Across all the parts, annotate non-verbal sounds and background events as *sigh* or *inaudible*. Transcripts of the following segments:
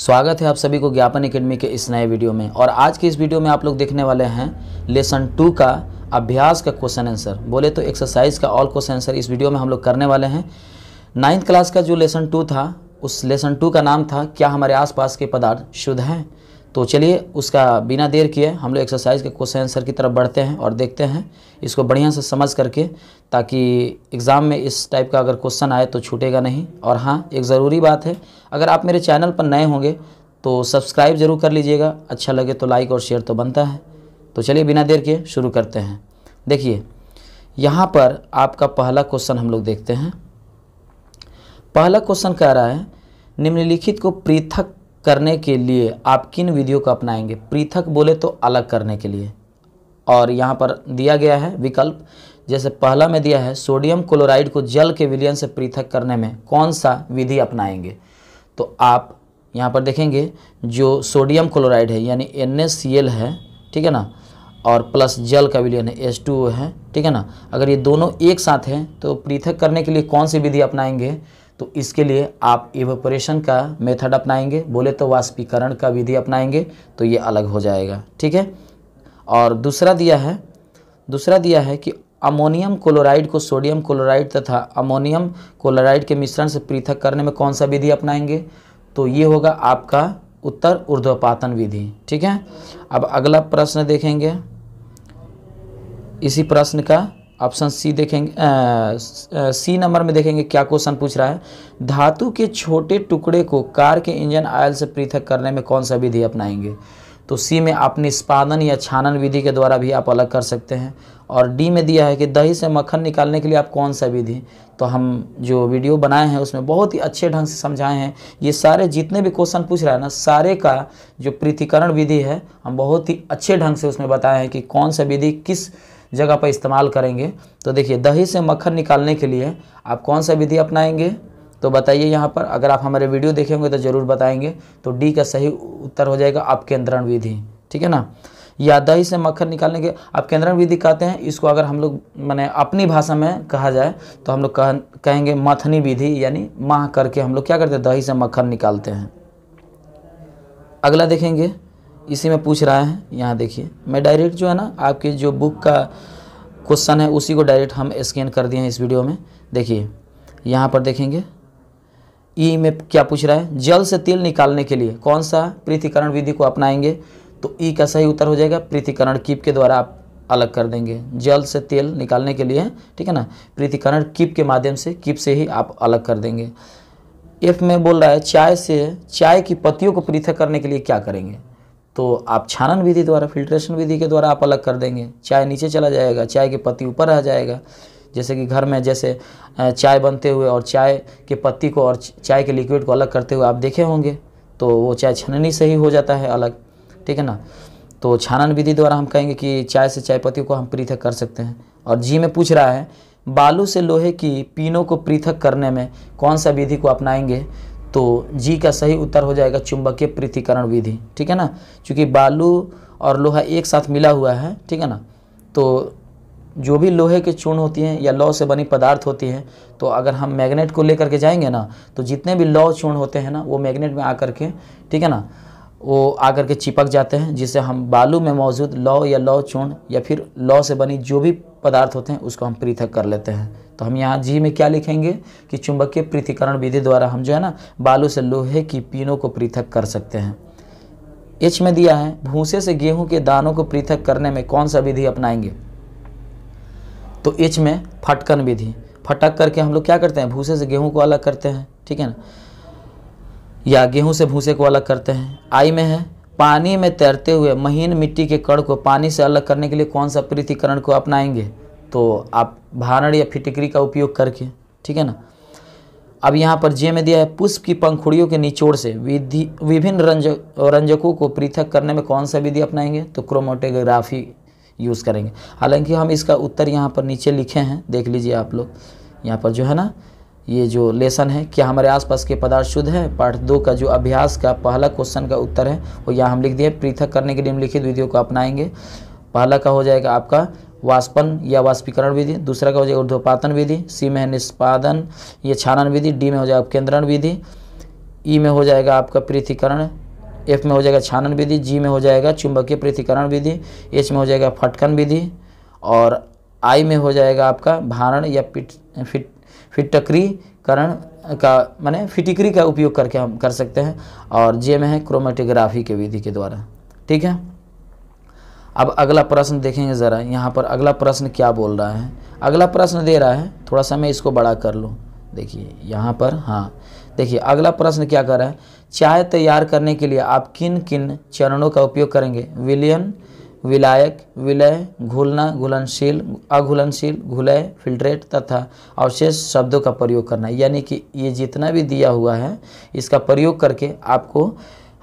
स्वागत है आप सभी को ज्ञापन एकेडमी के इस नए वीडियो में और आज के इस वीडियो में आप लोग देखने वाले हैं लेसन टू का अभ्यास का क्वेश्चन आंसर बोले तो एक्सरसाइज का ऑल क्वेश्चन आंसर इस वीडियो में हम लोग करने वाले हैं नाइन्थ क्लास का जो लेसन टू था उस लेसन टू का नाम था क्या हमारे आसपास के पदार्थ शुद्ध हैं तो चलिए उसका बिना देर किए हम लोग एक्सरसाइज के क्वेश्चन आंसर की तरफ बढ़ते हैं और देखते हैं इसको बढ़िया से समझ करके ताकि एग्ज़ाम में इस टाइप का अगर क्वेश्चन आए तो छूटेगा नहीं और हाँ एक ज़रूरी बात है अगर आप मेरे चैनल पर नए होंगे तो सब्सक्राइब जरूर कर लीजिएगा अच्छा लगे तो लाइक और शेयर तो बनता है तो चलिए बिना देर किए शुरू करते हैं देखिए यहाँ पर आपका पहला क्वेश्चन हम लोग देखते हैं पहला क्वेश्चन कह रहा है निम्नलिखित को पृथक करने के लिए आप किन विधियों को अपनाएंगे पृथक बोले तो अलग करने के लिए और यहाँ पर दिया गया है विकल्प जैसे पहला में दिया है सोडियम क्लोराइड को जल के विलयन से पृथक करने में कौन सा विधि अपनाएंगे तो आप यहाँ पर देखेंगे जो सोडियम क्लोराइड है यानी एन है ठीक है ना और प्लस जल का विलयन है एस है ठीक है ना अगर ये दोनों एक साथ हैं तो पृथक करने के लिए कौन सी विधि अपनाएंगे तो इसके लिए आप इवेपोरेशन का मेथड अपनाएंगे बोले तो वाष्पीकरण का विधि अपनाएंगे तो ये अलग हो जाएगा ठीक है और दूसरा दिया है दूसरा दिया है कि अमोनियम क्लोराइड को सोडियम क्लोराइड तथा अमोनियम क्लोराइड के मिश्रण से पृथक करने में कौन सा विधि अपनाएंगे तो ये होगा आपका उत्तर ऊर्ध्वपातन विधि ठीक है अब अगला प्रश्न देखेंगे इसी प्रश्न का ऑप्शन सी देखेंगे सी नंबर में देखेंगे क्या क्वेश्चन पूछ रहा है धातु के छोटे टुकड़े को कार के इंजन ऑयल से पृथक करने में कौन सा विधि अपनाएंगे तो सी में आप निष्पादन या छानन विधि के द्वारा भी आप अलग कर सकते हैं और डी में दिया है कि दही से मक्खन निकालने के लिए आप कौन सा विधि तो हम जो वीडियो बनाए हैं उसमें बहुत ही अच्छे ढंग से समझाए हैं ये सारे जितने भी क्वेश्चन पूछ रहा है ना सारे का जो पृथ्वीकरण विधि है हम बहुत ही अच्छे ढंग से उसमें बताए हैं कि कौन सा विधि किस जगह पर इस्तेमाल करेंगे तो देखिए दही से मक्खन निकालने के लिए आप कौन सा विधि अपनाएंगे तो बताइए यहाँ पर अगर आप हमारे वीडियो देखेंगे तो ज़रूर बताएंगे तो डी का सही उत्तर हो जाएगा अपकेंद्रण विधि ठीक है ना या दही से मक्खन निकालने के अपकेंद्रण विधि कहते हैं इसको अगर हम लोग मैंने अपनी भाषा में कहा जाए तो हम लोग कह, कहेंगे मथनी विधि यानी माह करके हम लोग क्या करते हैं दही से मक्खन निकालते हैं अगला देखेंगे इसी में पूछ रहा है यहाँ देखिए मैं डायरेक्ट जो है ना आपके जो बुक का क्वेश्चन है उसी को डायरेक्ट हम स्कैन कर दिए हैं इस वीडियो में देखिए यहाँ पर देखेंगे ई में क्या पूछ रहा है जल से तेल निकालने के लिए कौन सा पृथ्वीकरण विधि को अपनाएंगे तो ई का सही उत्तर हो जाएगा पृथ्वीकरण कीप के द्वारा आप अलग कर देंगे जल से तेल निकालने के लिए ठीक है ना पृथ्वीकरण कीप के माध्यम से कीप से ही आप अलग कर देंगे एफ में बोल रहा है चाय से चाय की पत्तियों को पृथक करने के लिए क्या करेंगे तो आप छानन विधि द्वारा फिल्ट्रेशन विधि के द्वारा आप अलग कर देंगे चाय नीचे चला जाएगा चाय के पत्ती ऊपर रह जाएगा जैसे कि घर में जैसे चाय बनते हुए और चाय के पत्ती को और चाय के लिक्विड को अलग करते हुए आप देखे होंगे तो वो चाय छननी से ही हो जाता है अलग ठीक है ना तो छानन विधि द्वारा हम कहेंगे कि चाय से चाय पत्ती को हम पृथक कर सकते हैं और जी में पूछ रहा है बालू से लोहे की पीनों को पृथक करने में कौन सा विधि को अपनाएंगे तो जी का सही उत्तर हो जाएगा चुंबकीय पृथ्वीकरण विधि ठीक है ना क्योंकि बालू और लोहा एक साथ मिला हुआ है ठीक है ना तो जो भी लोहे के चूर्ण होती हैं या लौ से बनी पदार्थ होती हैं तो अगर हम मैग्नेट को लेकर के जाएंगे ना तो जितने भी लौ चूर्ण होते हैं ना वो मैग्नेट में आकर के ठीक है ना वो आकर के चिपक जाते हैं जिससे हम बालू में मौजूद लौ या लौ चूर्ण या फिर लौ से बनी जो भी पदार्थ होते हैं उसको हम पृथक कर लेते हैं तो हम यहाँ जी में क्या लिखेंगे कि चुंबकीय पृथ्वीकरण विधि द्वारा हम जो है ना बालू से लोहे की पीनों को पृथक कर सकते हैं एच में दिया है भूसे से गेहूं के दानों को पृथक करने में कौन सा विधि अपनाएंगे तो एच में फटकन विधि फटक करके हम लोग क्या करते हैं भूसे से गेहूं को अलग करते हैं ठीक है ना या गेहूं से भूसे को अलग करते हैं आई में है पानी में तैरते हुए महीन मिट्टी के कण को पानी से अलग करने के लिए कौन सा पृथ्वीकरण को अपनाएंगे तो आप भारण या फिटकरी का उपयोग करके ठीक है ना अब यहाँ पर जे में दिया है पुष्प की पंखुड़ियों के निचोड़ से विधि विभिन्न रंज रंजकों को पृथक करने में कौन सा विधि अपनाएंगे तो क्रोमोटोग्राफी यूज़ करेंगे हालांकि हम इसका उत्तर यहाँ पर नीचे लिखे हैं देख लीजिए आप लोग यहाँ पर जो है ना ये जो लेसन है क्या हमारे आसपास के पदार्थ शुद्ध हैं पाठ दो का जो अभ्यास का पहला क्वेश्चन का उत्तर है वो यहाँ हम लिख दिए पृथक करने के निम्नलिखित विधियों को अपनाएंगे पहला का हो जाएगा आपका वाष्पन या वाष्पीकरण विधि दूसरा क्या हो जाएगा उर्ध्वपातन विधि सी में है निष्पादन या छानन विधि डी में हो जाएगा अपकेंद्रण विधि ई e में हो जाएगा आपका पृथ्वीकरण एफ में हो जाएगा छानन विधि जी में हो जाएगा चुंबकीय पृथ्वीकरण विधि एच में हो जाएगा फटकन विधि और आई में हो जाएगा आपका भारण या पिट फिट फिटकरीकरण का माने फिटिकरी का उपयोग करके हम कर सकते हैं और जे में है क्रोमेटोग्राफी के विधि के द्वारा ठीक है अब अगला प्रश्न देखेंगे ज़रा यहाँ पर अगला प्रश्न क्या बोल रहा है अगला प्रश्न दे रहा है थोड़ा सा मैं इसको बड़ा कर लूँ देखिए यहाँ पर हाँ देखिए अगला प्रश्न क्या कर रहा है चाय तैयार करने के लिए आप किन किन चरणों का उपयोग करेंगे विलियन विलायक विलय घुलना घुलनशील अघुलनशील घुलय फिल्ट्रेट तथा अवशेष शब्दों का प्रयोग करना यानी कि ये जितना भी दिया हुआ है इसका प्रयोग करके आपको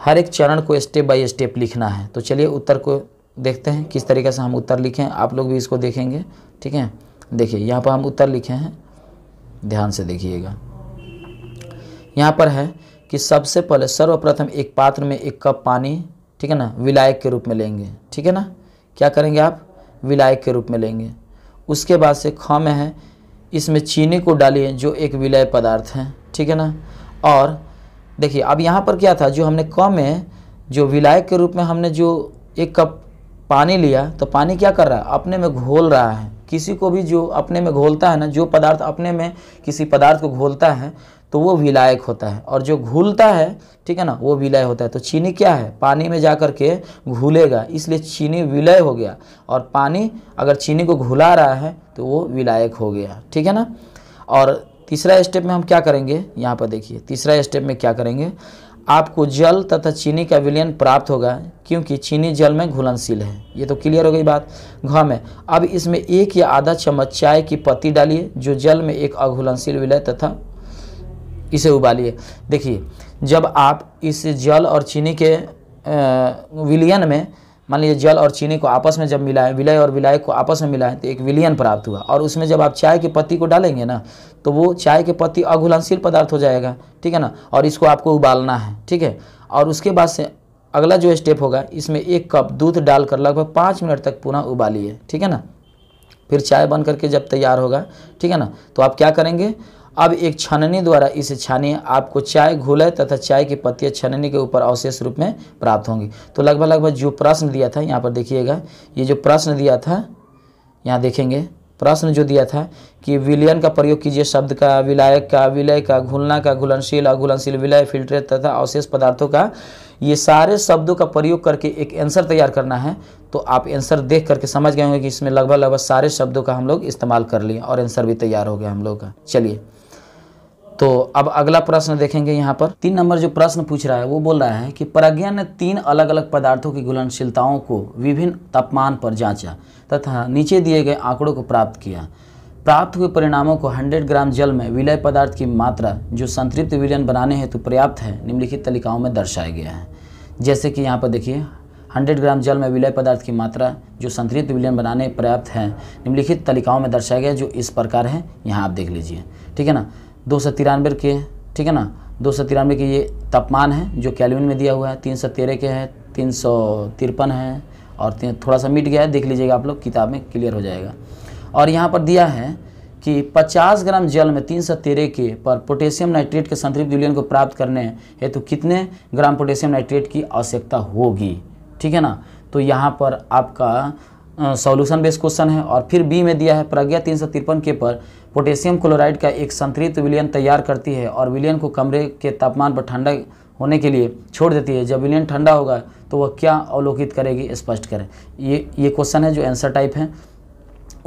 हर एक चरण को स्टेप बाय स्टेप लिखना है तो चलिए उत्तर को देखते हैं किस तरीके से हम उत्तर लिखे हैं आप लोग भी इसको देखेंगे ठीक है देखिए यहाँ पर हम उत्तर लिखे हैं ध्यान से देखिएगा यहाँ पर है कि सबसे पहले सर्वप्रथम एक पात्र में एक कप पानी ठीक है ना विलायक के रूप में लेंगे ठीक है ना क्या करेंगे आप विलायक के रूप में लेंगे उसके बाद से ख में है इसमें चीनी को डालिए जो एक विलय पदार्थ है ठीक है ना और देखिए अब यहाँ पर क्या था जो हमने क में जो विलायक के रूप में हमने जो एक कप पानी लिया तो पानी क्या कर रहा है अपने में घोल रहा है किसी को भी जो अपने में घोलता है ना जो पदार्थ अपने में किसी पदार्थ को घोलता है तो वो विलायक होता है और जो घुलता है ठीक है ना वो विलय होता है तो चीनी क्या है पानी में जा कर के घुलेगा इसलिए चीनी विलय हो गया और पानी अगर चीनी को घुला रहा है तो वो विलायक हो गया ठीक है ना और तीसरा स्टेप में हम क्या करेंगे यहाँ पर देखिए तीसरा स्टेप में क्या करेंगे आपको जल तथा चीनी का विलयन प्राप्त होगा क्योंकि चीनी जल में घुलनशील है ये तो क्लियर हो गई बात घ में अब इसमें एक या आधा चम्मच चाय की पत्ती डालिए जो जल में एक अघुलनशील विलय तथा इसे उबालिए देखिए जब आप इस जल और चीनी के विलयन में मान लीजिए जल और चीनी को आपस में जब मिलाएं विलय और विलायक को आपस में मिलाएं तो एक विलियन प्राप्त हुआ और उसमें जब आप चाय के पत्ती को डालेंगे ना तो वो चाय के पत्ती अघुलनशील पदार्थ हो जाएगा ठीक है ना और इसको आपको उबालना है ठीक है और उसके बाद से अगला जो स्टेप होगा इसमें एक कप दूध डालकर लगभग पाँच मिनट तक पुनः उबालिए ठीक है ना फिर चाय बन करके जब तैयार होगा ठीक है ना तो आप क्या करेंगे अब एक छननी द्वारा इसे छानिए आपको चाय घुलय तथा चाय की पत्तियाँ छननी के ऊपर अवशेष रूप में प्राप्त होंगी तो लगभग लगभग जो प्रश्न दिया था यहाँ पर देखिएगा ये जो प्रश्न दिया था यहाँ देखेंगे प्रश्न जो दिया था कि विलयन का प्रयोग कीजिए शब्द का विलायक का विलय का घुलना का घुलनशील अघुलनशील विलय फिल्ट्रेट तथा अवशेष पदार्थों का ये सारे शब्दों का प्रयोग करके एक आंसर तैयार करना है तो आप आंसर देख करके समझ गए होंगे कि इसमें लगभग लगभग सारे शब्दों का हम लोग इस्तेमाल कर लिए और आंसर भी तैयार हो गया हम लोग का चलिए तो अब अगला प्रश्न देखेंगे यहाँ पर तीन नंबर जो प्रश्न पूछ रहा है वो बोल रहा है कि प्रज्ञा ने तीन अलग अलग पदार्थों की घुलनशीलताओं को विभिन्न तापमान पर जांचा तथा नीचे दिए गए आंकड़ों को प्राप्त किया प्राप्त हुए परिणामों को 100 ग्राम जल में विलय पदार्थ की मात्रा जो संतृप्त विलयन बनाने हेतु पर्याप्त है निम्नलिखित तलिकाओं में दर्शाया गया है जैसे कि यहाँ पर देखिए 100 ग्राम जल में विलय पदार्थ की मात्रा जो संतृप्त विलयन बनाने पर्याप्त है निम्नलिखित तलिकाओं में दर्शाया गया जो इस प्रकार है यहाँ आप देख लीजिए ठीक है ना दो सौ तिरानवे के ठीक है ना दो सौ तिरानवे के ये तापमान है जो कैलविन में दिया हुआ है तीन सौ तेरह के है तीन सौ तिरपन है और थोड़ा सा मिट गया है देख लीजिएगा आप लोग किताब में क्लियर हो जाएगा और यहाँ पर दिया है कि 50 ग्राम जल में तीन सौ तेरह के पर पोटेशियम नाइट्रेट के संतृप्त विलयन को प्राप्त करने हेतु तो कितने ग्राम पोटेशियम नाइट्रेट की आवश्यकता होगी ठीक है ना तो यहाँ पर आपका सॉल्यूशन बेस्ड क्वेश्चन है और फिर बी में दिया है प्रज्ञा तीन सौ तिरपन के पर पोटेशियम क्लोराइड का एक संतुलित विलियन तैयार करती है और विलियन को कमरे के तापमान पर ठंडा होने के लिए छोड़ देती है जब विलियन ठंडा होगा तो वह क्या अवलोकित करेगी स्पष्ट करें ये ये क्वेश्चन है जो आंसर टाइप है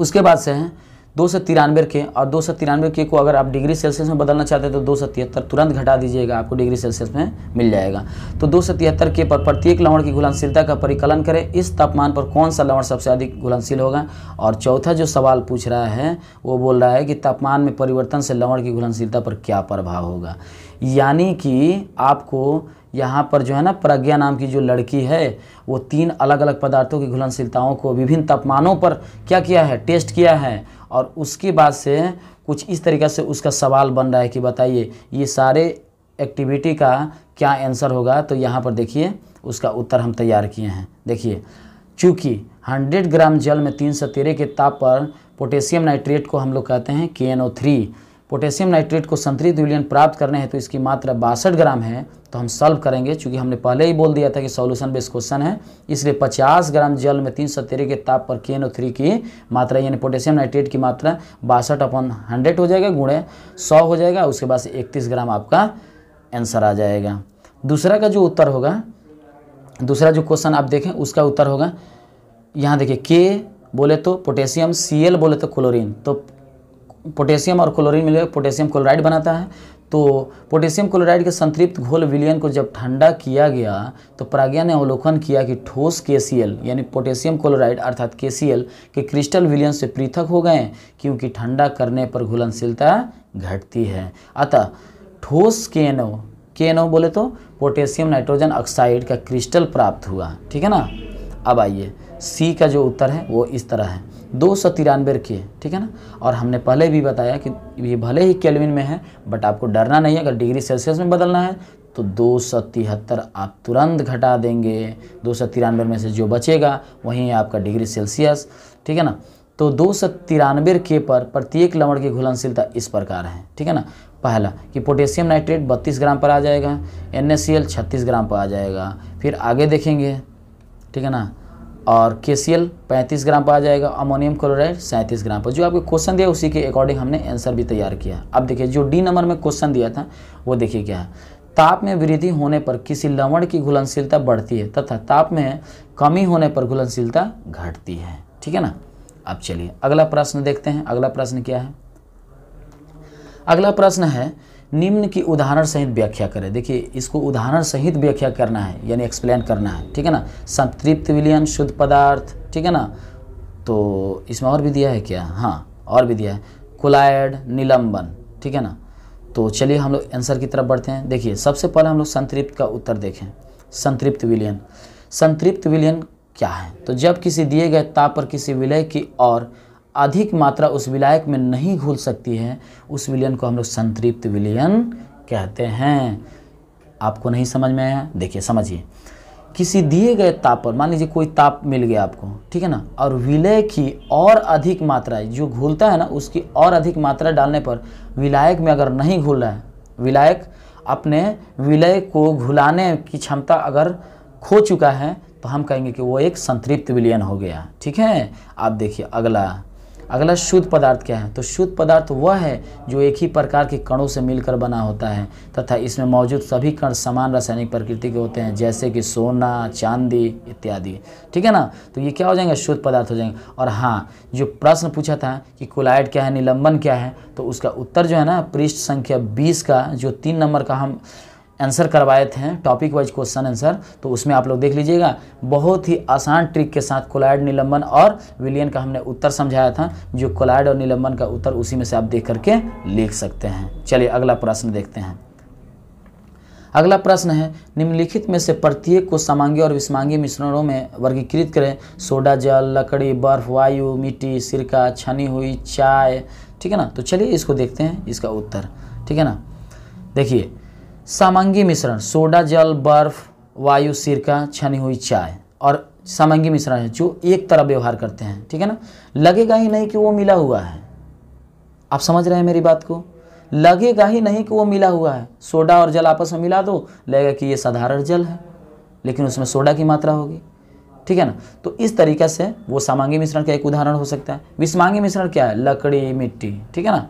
उसके बाद से है दो सौ तिरानवे के और दो सौ तिरानवे के को अगर आप डिग्री सेल्सियस में बदलना चाहते हैं तो दो सौ तिहत्तर तुरंत घटा दीजिएगा आपको डिग्री सेल्सियस में मिल जाएगा तो दो सौ तिहत्तर के पर प्रत्येक लवण की घुलनशीलता का परिकलन करें इस तापमान पर कौन सा लवण सबसे अधिक घुलनशील होगा और चौथा जो सवाल पूछ रहा है वो बोल रहा है कि तापमान में परिवर्तन से लवण की घुलनशीलता पर क्या प्रभाव होगा यानी कि आपको यहाँ पर जो है ना प्रज्ञा नाम की जो लड़की है वो तीन अलग अलग पदार्थों की घुलनशीलताओं को विभिन्न तापमानों पर क्या किया है टेस्ट किया है और उसके बाद से कुछ इस तरीके से उसका सवाल बन रहा है कि बताइए ये सारे एक्टिविटी का क्या आंसर होगा तो यहाँ पर देखिए उसका उत्तर हम तैयार किए हैं देखिए चूँकि 100 ग्राम जल में तीन सौ तेरह के ताप पर पोटेशियम नाइट्रेट को हम लोग कहते हैं K N O three potassium nitrate को संतरी विलियन प्राप्त करने हैं तो इसकी मात्रा बासठ ग्राम है तो हम सॉल्व करेंगे क्योंकि हमने पहले ही बोल दिया था कि सॉल्यूशन बेस्ड क्वेश्चन है इसलिए 50 ग्राम जल में तीन के ताप पर के थ्री की मात्रा यानी पोटेशियम नाइट्रेट की मात्रा बासठ अपन हंड्रेड हो जाएगा गुणे सौ हो जाएगा उसके बाद से इकतीस ग्राम आपका आंसर आ जाएगा दूसरा का जो उत्तर होगा दूसरा जो क्वेश्चन आप देखें उसका उत्तर होगा यहाँ देखिए के बोले तो पोटेशियम सी बोले तो क्लोरिन तो पोटेशियम और क्लोरीन मिलकर पोटेशियम क्लोराइड बनाता है तो पोटेशियम क्लोराइड के संतृप्त घोल विलियन को जब ठंडा किया गया तो प्राज्ञा ने अवलोकन किया कि ठोस के यानी पोटेशियम क्लोराइड अर्थात के के क्रिस्टल विलियन से पृथक हो गए क्योंकि ठंडा करने पर घुलनशीलता घटती है अतः ठोस के एन बोले तो पोटेशियम नाइट्रोजन ऑक्साइड का क्रिस्टल प्राप्त हुआ ठीक है ना अब आइए सी का जो उत्तर है वो इस तरह है दो सौ तिरानवे है ठीक है ना और हमने पहले भी बताया कि ये भले ही केल्विन में है बट आपको डरना नहीं है अगर डिग्री सेल्सियस में बदलना है तो दो सौ तिहत्तर आप तुरंत घटा देंगे दो सौ तिरानवे में से जो बचेगा वहीं आपका डिग्री सेल्सियस ठीक है ना तो दो सौ तिरानवे के पर प्रत्येक लवण की घुलनशीलता इस प्रकार है ठीक है ना पहला कि पोटेशियम नाइट्रेट 32 ग्राम पर आ जाएगा एन 36 ग्राम पर आ जाएगा फिर आगे देखेंगे ठीक है ना और के सी एल पैंतीस ग्राम पर आ जाएगा अमोनियम क्लोराइड सैंतीस ग्राम पर जो आपको क्वेश्चन दिया उसी के अकॉर्डिंग हमने आंसर भी तैयार किया अब देखिए जो डी नंबर में क्वेश्चन दिया था वो देखिए क्या है ताप में वृद्धि होने पर किसी लवण की घुलनशीलता बढ़ती है तथा ताप में कमी होने पर घुलनशीलता घटती है ठीक है ना अब चलिए अगला प्रश्न देखते हैं अगला प्रश्न क्या है अगला प्रश्न है निम्न की उदाहरण सहित व्याख्या करें देखिए इसको उदाहरण सहित व्याख्या करना है यानी एक्सप्लेन करना है ठीक है ना संतृप्त विलियन शुद्ध पदार्थ ठीक है ना तो इसमें और भी दिया है क्या हाँ और भी दिया है कोलायड निलंबन ठीक है ना तो चलिए हम लोग आंसर की तरफ बढ़ते हैं देखिए सबसे पहले हम लोग संतृप्त का उत्तर देखें संतृप्त विलियन संतृप्त विलियन क्या है तो जब किसी दिए गए ताप पर किसी विलय की और अधिक मात्रा उस विलायक में नहीं घुल सकती है उस विलयन को हम लोग संतृप्त विलयन कहते हैं आपको नहीं समझ में आया देखिए समझिए किसी दिए गए ताप पर मान लीजिए कोई ताप मिल गया आपको ठीक है ना और विलय की और अधिक मात्रा जो घुलता है ना उसकी और अधिक मात्रा डालने पर विलायक में अगर नहीं घुल रहा है विलायक अपने विलय को घुलाने की क्षमता अगर खो चुका है तो हम कहेंगे कि वो एक संतृप्त विलयन हो गया ठीक है आप देखिए अगला अगला शुद्ध पदार्थ क्या है तो शुद्ध पदार्थ वह है जो एक ही प्रकार के कणों से मिलकर बना होता है तथा इसमें मौजूद सभी कण समान रासायनिक प्रकृति के होते हैं जैसे कि सोना चांदी इत्यादि ठीक है ना तो ये क्या हो जाएंगे शुद्ध पदार्थ हो जाएंगे और हाँ जो प्रश्न पूछा था कि कोलाइड क्या है निलंबन क्या है तो उसका उत्तर जो है ना पृष्ठ संख्या बीस का जो तीन नंबर का हम आंसर करवाए थे टॉपिक वाइज क्वेश्चन आंसर तो उसमें आप लोग देख लीजिएगा बहुत ही आसान ट्रिक के साथ कोलाइड निलंबन और विलियन का हमने उत्तर समझाया था जो कोलाइड और निलंबन का उत्तर उसी में से आप देख करके लिख सकते हैं चलिए अगला प्रश्न देखते हैं अगला प्रश्न है निम्नलिखित में से प्रत्येक को समांगी और विषमांगी मिश्रणों में वर्गीकृत करें सोडा जल लकड़ी बर्फ वायु मिट्टी सिरका छनी हुई चाय ठीक है ना तो चलिए इसको देखते हैं इसका उत्तर ठीक है ना देखिए सामंगी मिश्रण सोडा जल बर्फ वायु सिरका छनी हुई चाय और सामंगी मिश्रण है जो एक तरह व्यवहार करते हैं ठीक है ना लगेगा ही नहीं कि वो मिला हुआ है आप समझ रहे हैं मेरी बात को लगेगा ही नहीं कि वो मिला हुआ है सोडा और जल आपस में मिला दो लगेगा कि ये साधारण जल है लेकिन उसमें सोडा की मात्रा होगी ठीक है ना तो इस तरीके से वो सामांगी मिश्रण का एक उदाहरण हो सकता है विषमांगी मिश्रण क्या है लकड़ी मिट्टी ठीक है ना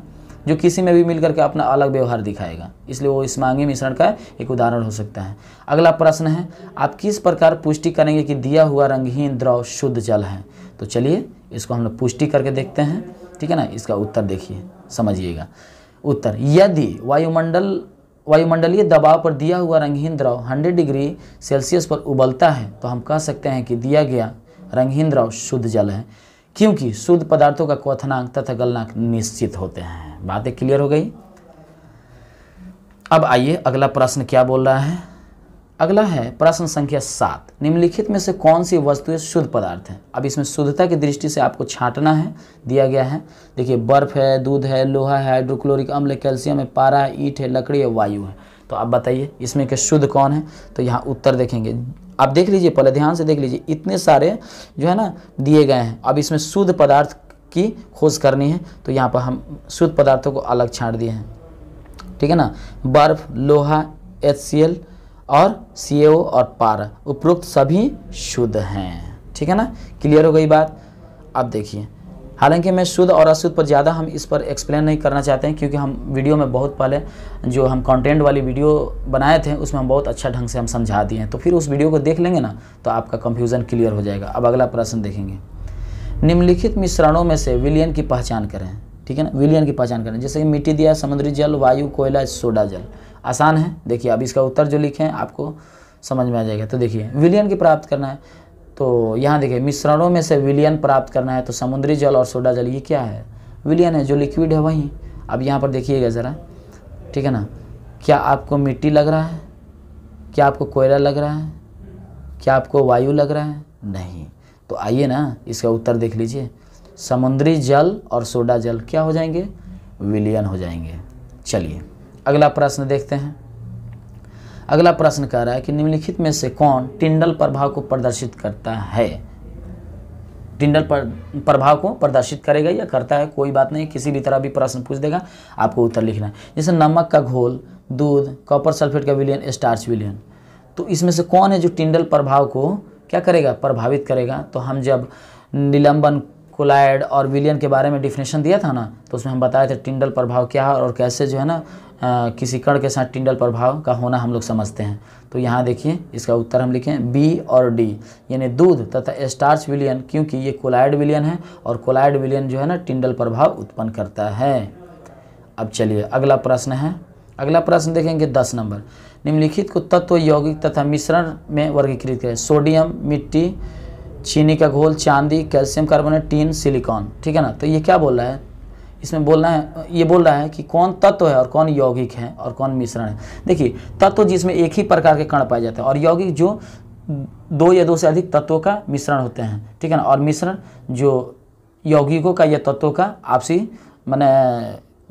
जो किसी में भी मिल करके अपना अलग व्यवहार दिखाएगा इसलिए वो मांगी मिश्रण का एक उदाहरण हो सकता है अगला प्रश्न है आप किस प्रकार पुष्टि करेंगे कि दिया हुआ रंगहीन द्रव शुद्ध जल है तो चलिए इसको हम लोग पुष्टि करके देखते हैं ठीक है ना इसका उत्तर देखिए समझिएगा उत्तर यदि वायुमंडल वायुमंडलीय दबाव पर दिया हुआ रंगहीन द्रव 100 डिग्री सेल्सियस पर उबलता है तो हम कह सकते हैं कि दिया गया रंगहीन द्रव शुद्ध जल है क्योंकि शुद्ध पदार्थों का क्वथनांक तथा गलनांक निश्चित होते हैं बातें क्लियर हो गई अब आइए अगला प्रश्न क्या बोल रहा है अगला है प्रश्न संख्या सात निम्नलिखित में से कौन सी वस्तुएं शुद्ध पदार्थ हैं अब इसमें शुद्धता की दृष्टि से आपको छांटना है दिया गया है देखिए बर्फ़ है दूध है लोहा है हाइड्रोक्लोरिक अम्ल कैल्शियम है पारा है ईट है लकड़ी है वायु है तो आप बताइए इसमें के शुद्ध कौन है तो यहाँ उत्तर देखेंगे आप देख लीजिए पहले ध्यान से देख लीजिए इतने सारे जो है ना दिए गए हैं अब इसमें शुद्ध पदार्थ की खोज करनी है तो यहाँ पर हम शुद्ध पदार्थों को अलग छाँट दिए हैं ठीक है ना बर्फ लोहा एच और सी और पारा उपरोक्त सभी शुद्ध हैं ठीक है ना क्लियर हो गई बात अब देखिए हालांकि मैं शुद्ध और अशुद्ध पर ज़्यादा हम इस पर एक्सप्लेन नहीं करना चाहते हैं क्योंकि हम वीडियो में बहुत पहले जो हम कंटेंट वाली वीडियो बनाए थे उसमें हम बहुत अच्छा ढंग से हम समझा दिए हैं तो फिर उस वीडियो को देख लेंगे ना तो आपका कंफ्यूजन क्लियर हो जाएगा अब अगला प्रश्न देखेंगे निम्नलिखित मिश्रणों में से विलियन की पहचान करें ठीक है ना विलियन की पहचान करें जैसे कि मिट्टी दिया समुद्री जल वायु कोयला सोडा जल आसान है देखिए अब इसका उत्तर जो लिखें आपको समझ में आ जाएगा तो देखिए विलियन की प्राप्त करना है तो यहाँ देखिए मिश्रणों में से विलियन प्राप्त करना है तो समुद्री जल और सोडा जल ये क्या है विलियन है जो लिक्विड है वहीं अब यहाँ पर देखिएगा ज़रा ठीक है ना क्या आपको मिट्टी लग रहा है क्या आपको कोयला लग रहा है क्या आपको वायु लग रहा है नहीं तो आइए ना इसका उत्तर देख लीजिए समुद्री जल और सोडा जल क्या हो जाएंगे विलियन हो जाएंगे चलिए अगला प्रश्न देखते हैं अगला प्रश्न कह रहा है कि निम्नलिखित में से कौन टिंडल प्रभाव को प्रदर्शित करता है टिंडल पर प्रभाव को प्रदर्शित करेगा या करता है कोई बात नहीं किसी भी तरह भी प्रश्न पूछ देगा आपको उत्तर लिखना है जैसे नमक का घोल दूध कॉपर सल्फेट का विलियन स्टार्च विलियन तो इसमें से कौन है जो टिंडल प्रभाव को क्या करेगा प्रभावित करेगा तो हम जब निलंबन कोलाइड और विलियन के बारे में डिफिनेशन दिया था ना तो उसमें हम बताए थे टिंडल प्रभाव क्या है और कैसे जो है ना किसी कण के साथ टिंडल प्रभाव का होना हम लोग समझते हैं तो यहाँ देखिए इसका उत्तर हम लिखें बी और डी यानी दूध तथा स्टार्च विलियन क्योंकि ये कोलाइड विलियन है और कोलाइड विलियन जो है ना टिंडल प्रभाव उत्पन्न करता है अब चलिए अगला प्रश्न है अगला प्रश्न देखेंगे दस नंबर निम्नलिखित को तत्व यौगिक तथा मिश्रण में वर्गीकृत करें सोडियम मिट्टी चीनी का घोल चांदी कैल्शियम कार्बोनेट टीन सिलिकॉन ठीक है ना तो ये क्या बोल रहा है इसमें बोलना है ये बोल रहा है कि कौन तत्व है और कौन यौगिक है और कौन मिश्रण है देखिए तत्व जिसमें एक ही प्रकार के कण पाए जाते हैं और यौगिक जो दो या दो से अधिक तत्वों का मिश्रण होते हैं ठीक है ना और मिश्रण जो यौगिकों का या तत्वों का आपसी मैंने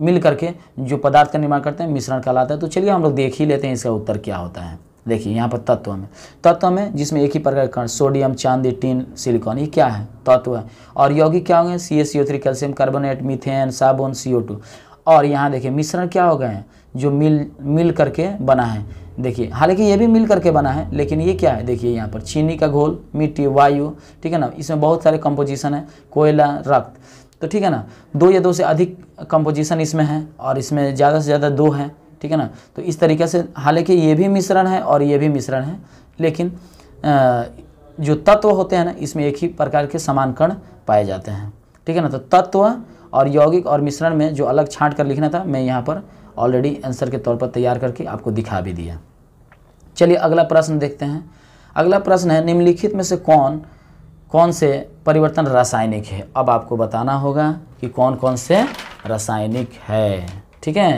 मिल करके जो पदार्थ का निर्माण करते हैं मिश्रण कहलाता है तो चलिए हम लोग देख ही लेते हैं इसका उत्तर क्या होता है देखिए यहाँ पर तत्व में तत्व में जिसमें एक ही प्रकार के कण सोडियम चांदी टीन सिलिकॉन ये क्या है तत्व है और यौगिक क्या होंगे C S C O three calcium carbonate methane साबुन सी ओ टू और यहाँ देखिए मिश्रण क्या हो गए हैं जो मिल मिल करके बना है देखिए हालांकि ये भी मिल करके बना है लेकिन ये क्या है देखिए यहाँ पर चीनी का घोल मिट्टी वायु ठीक है ना इसमें बहुत सारे कंपोजिशन है कोयला रक्त तो ठीक है ना दो या दो से अधिक कंपोजिशन इसमें है और इसमें ज़्यादा से ज़्यादा दो हैं ठीक है ना तो इस तरीके से हालांकि ये भी मिश्रण है और ये भी मिश्रण है लेकिन जो तत्व होते हैं ना इसमें एक ही प्रकार के समान कण पाए जाते हैं ठीक है ना तो तत्व और यौगिक और मिश्रण में जो अलग छांट कर लिखना था मैं यहाँ पर ऑलरेडी आंसर के तौर पर तैयार करके आपको दिखा भी दिया चलिए अगला प्रश्न देखते हैं अगला प्रश्न है निम्नलिखित में से कौन कौन से परिवर्तन रासायनिक है अब आपको बताना होगा कि कौन कौन से रासायनिक है ठीक है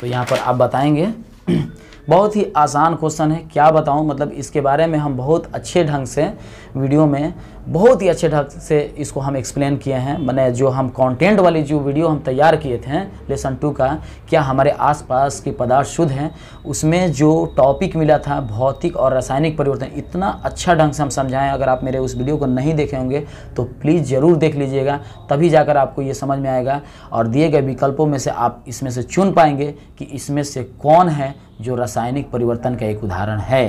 तो यहाँ पर आप बताएंगे *clears throat* बहुत ही आसान क्वेश्चन है क्या बताऊँ मतलब इसके बारे में हम बहुत अच्छे ढंग से वीडियो में बहुत ही अच्छे ढंग से इसको हम एक्सप्लेन किए हैं मैंने जो हम कंटेंट वाली जो वीडियो हम तैयार किए थे लेसन टू का क्या हमारे आसपास के पदार्थ शुद्ध हैं उसमें जो टॉपिक मिला था भौतिक और रासायनिक परिवर्तन इतना अच्छा ढंग से हम समझाएं अगर आप मेरे उस वीडियो को नहीं देखे होंगे तो प्लीज़ ज़रूर देख लीजिएगा तभी जाकर आपको ये समझ में आएगा और दिए गए विकल्पों में से आप इसमें से चुन पाएंगे कि इसमें से कौन है जो रासायनिक परिवर्तन का एक उदाहरण है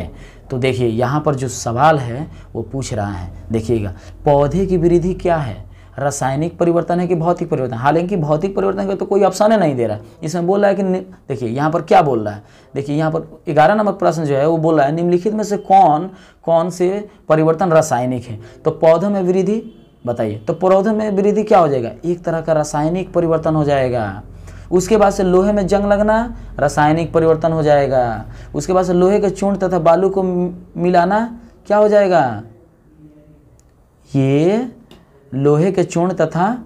तो देखिए यहाँ पर जो सवाल है वो पूछ रहा है देखिएगा पौधे की वृद्धि क्या है रासायनिक परिवर्तन है कि भौतिक परिवर्तन हालांकि भौतिक परिवर्तन का तो कोई ऑप्शन ही नहीं दे रहा है इसमें बोल रहा है कि देखिए यहाँ पर क्या बोल रहा है देखिए यहाँ पर ग्यारह नंबर प्रश्न जो है वो बोल रहा है निम्नलिखित में से कौन कौन से परिवर्तन रासायनिक है तो पौधों में वृद्धि बताइए तो पौधों में वृद्धि क्या हो जाएगा एक तरह का रासायनिक परिवर्तन हो जाएगा उसके बाद से लोहे में जंग लगना रासायनिक परिवर्तन हो जाएगा उसके बाद से लोहे के चूर्ण तथा बालू को मिलाना क्या हो जाएगा ये लोहे के चूर्ण तथा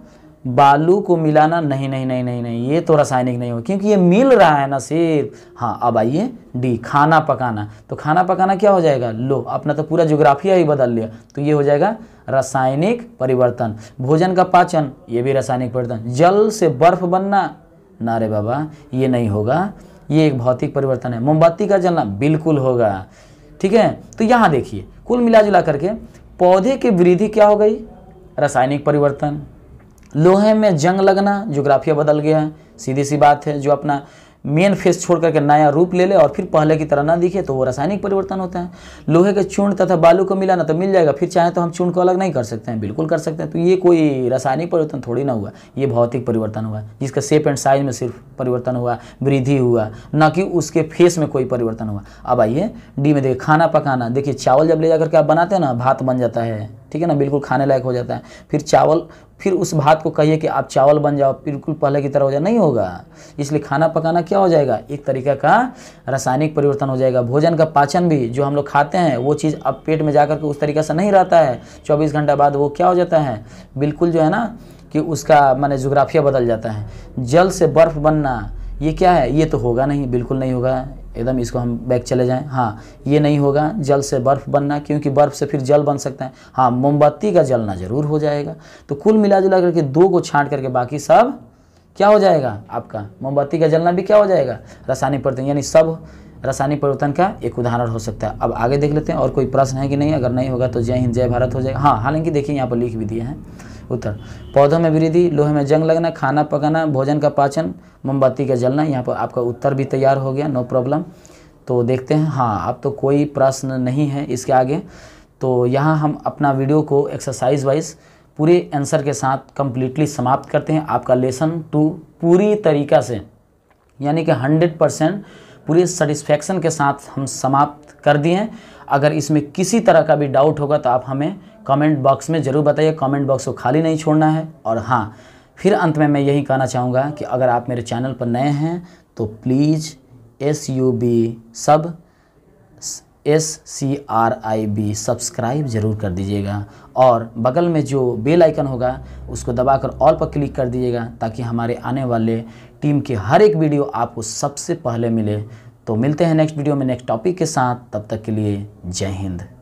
बालू को मिलाना नहीं नहीं नहीं नहीं नहीं ये तो रासायनिक नहीं हो क्योंकि ये मिल रहा है ना सिर्फ हाँ अब आइए डी खाना पकाना तो खाना पकाना क्या हो जाएगा लो अपना तो पूरा जोग्राफिया ही बदल लिया तो ये हो जाएगा रासायनिक परिवर्तन भोजन का पाचन ये भी रासायनिक परिवर्तन जल से बर्फ बनना ना रे बाबा ये नहीं होगा ये एक भौतिक परिवर्तन है मोमबत्ती का जलना बिल्कुल होगा ठीक है तो यहाँ देखिए कुल मिला जुला करके पौधे की वृद्धि क्या हो गई रासायनिक परिवर्तन लोहे में जंग लगना जोग्राफिया बदल गया सीधी सी बात है जो अपना मेन फेस छोड़ करके नया रूप ले ले और फिर पहले की तरह ना दिखे तो वो रासायनिक परिवर्तन होता है लोहे के चूर्ण तथा बालू को मिलाना तो मिल जाएगा फिर चाहे तो हम चूर्ण को अलग नहीं कर सकते हैं बिल्कुल कर सकते हैं तो ये कोई रासायनिक परिवर्तन थोड़ी ना हुआ ये भौतिक परिवर्तन हुआ जिसका शेप एंड साइज में सिर्फ परिवर्तन हुआ वृद्धि हुआ न कि उसके फेस में कोई परिवर्तन हुआ अब आइए डी में देखिए खाना पकाना देखिए चावल जब ले जा करके आप बनाते हैं ना भात बन जाता है ठीक है ना बिल्कुल खाने लायक हो जाता है फिर चावल फिर उस भात को कहिए कि आप चावल बन जाओ बिल्कुल पहले की तरह हो जाए नहीं होगा इसलिए खाना पकाना क्या हो जाएगा एक तरीका का रासायनिक परिवर्तन हो जाएगा भोजन का पाचन भी जो हम लोग खाते हैं वो चीज़ अब पेट में जाकर के उस तरीका से नहीं रहता है चौबीस घंटा बाद वो क्या हो जाता है बिल्कुल जो है ना कि उसका मैंने जोग्राफिया बदल जाता है जल से बर्फ़ बनना ये क्या है ये तो होगा नहीं बिल्कुल नहीं होगा एकदम इसको हम बैक चले जाएं हाँ ये नहीं होगा जल से बर्फ़ बनना क्योंकि बर्फ़ से फिर जल बन सकता है हाँ मोमबत्ती का जलना ज़रूर हो जाएगा तो कुल मिला जुला करके दो को छाँट करके बाकी सब क्या हो जाएगा आपका मोमबत्ती का जलना भी क्या हो जाएगा रासायनिक परिवर्तन यानी सब रासायनिक परिवर्तन का एक उदाहरण हो सकता है अब आगे देख लेते हैं और कोई प्रश्न है कि नहीं अगर नहीं होगा तो जय हिंद जय भारत हो जाएगा हाँ हालांकि देखिए यहाँ पर लिख भी दिए हैं उत्तर पौधों में वृद्धि लोहे में जंग लगना खाना पकाना भोजन का पाचन मोमबत्ती का जलना यहाँ पर आपका उत्तर भी तैयार हो गया नो प्रॉब्लम तो देखते हैं हाँ अब तो कोई प्रश्न नहीं है इसके आगे तो यहाँ हम अपना वीडियो को एक्सरसाइज वाइज पूरे आंसर के साथ कम्प्लीटली समाप्त करते हैं आपका लेसन टू पूरी तरीका से यानी कि हंड्रेड परसेंट पूरे सेटिस्फैक्शन के साथ हम समाप्त कर दिए हैं अगर इसमें किसी तरह का भी डाउट होगा तो आप हमें कमेंट बॉक्स में ज़रूर बताइए कमेंट बॉक्स को खाली नहीं छोड़ना है और हाँ फिर अंत में मैं यही कहना चाहूँगा कि अगर आप मेरे चैनल पर नए हैं तो please S U B sub S C R I B subscribe ज़रूर कर दीजिएगा और बगल में जो बेल आइकन होगा उसको दबाकर ऑल पर क्लिक कर दीजिएगा ताकि हमारे आने वाले टीम की हर एक वीडियो आपको सबसे पहले मिले तो मिलते हैं नेक्स्ट वीडियो में नेक्स्ट टॉपिक के साथ तब तक के लिए जय हिंद